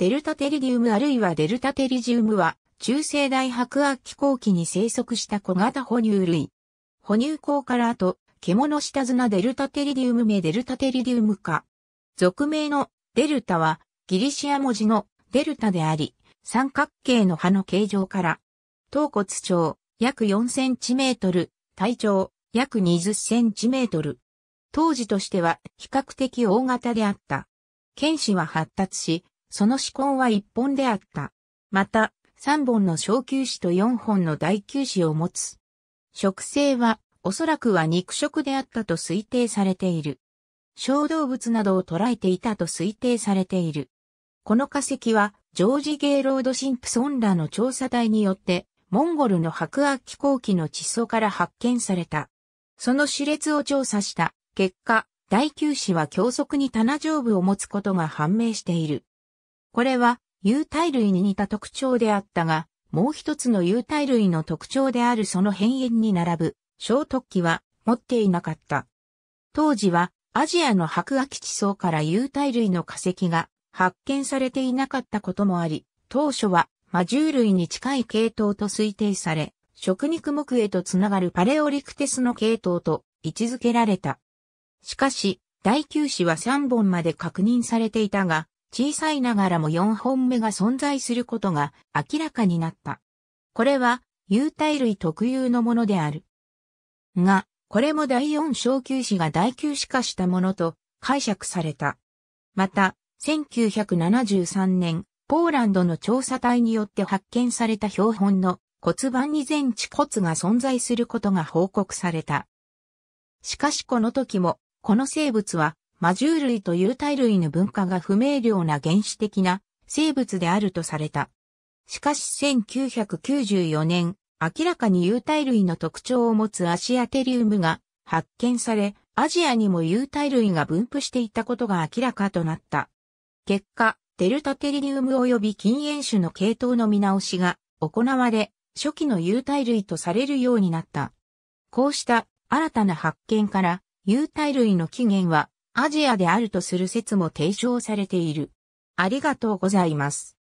デルタテリディウムあるいはデルタテリジウムは、中世代白亜紀後期に生息した小型哺乳類。哺乳孔から後、獣下綱デルタテリディウム名デルタテリディウム科。俗名のデルタは、ギリシア文字のデルタであり、三角形の葉の形状から、頭骨長約4センチメートル、体長約20センチメートル。当時としては比較的大型であった。剣士は発達し、その試根は1本であった。また、3本の小球子と4本の大球子を持つ。食性は、おそらくは肉食であったと推定されている。小動物などを捕らえていたと推定されている。この化石は、ジョージ・ゲイロード・シンプソンらの調査隊によって、モンゴルの白亜紀後期の地層から発見された。その種列を調査した結果、大球子は強速に棚上部を持つことが判明している。これは、有体類に似た特徴であったが、もう一つの有体類の特徴であるその変縁に並ぶ、小突起は持っていなかった。当時は、アジアの白亜基地層から有体類の化石が発見されていなかったこともあり、当初は魔獣類に近い系統と推定され、食肉目へとつながるパレオリクテスの系統と位置づけられた。しかし、第9子は3本まで確認されていたが、小さいながらも4本目が存在することが明らかになった。これは、有体類特有のものである。が、これも第4小球子が第9子化したものと解釈された。また、1973年、ポーランドの調査隊によって発見された標本の骨盤に全地骨が存在することが報告された。しかしこの時も、この生物は魔獣類と有体類の文化が不明瞭な原始的な生物であるとされた。しかし1994年、明らかに有体類の特徴を持つアシアテリウムが発見され、アジアにも有体類が分布していたことが明らかとなった。結果、デルタテリウム及び禁煙種の系統の見直しが行われ、初期の有体類とされるようになった。こうした新たな発見から、有体類の起源はアジアであるとする説も提唱されている。ありがとうございます。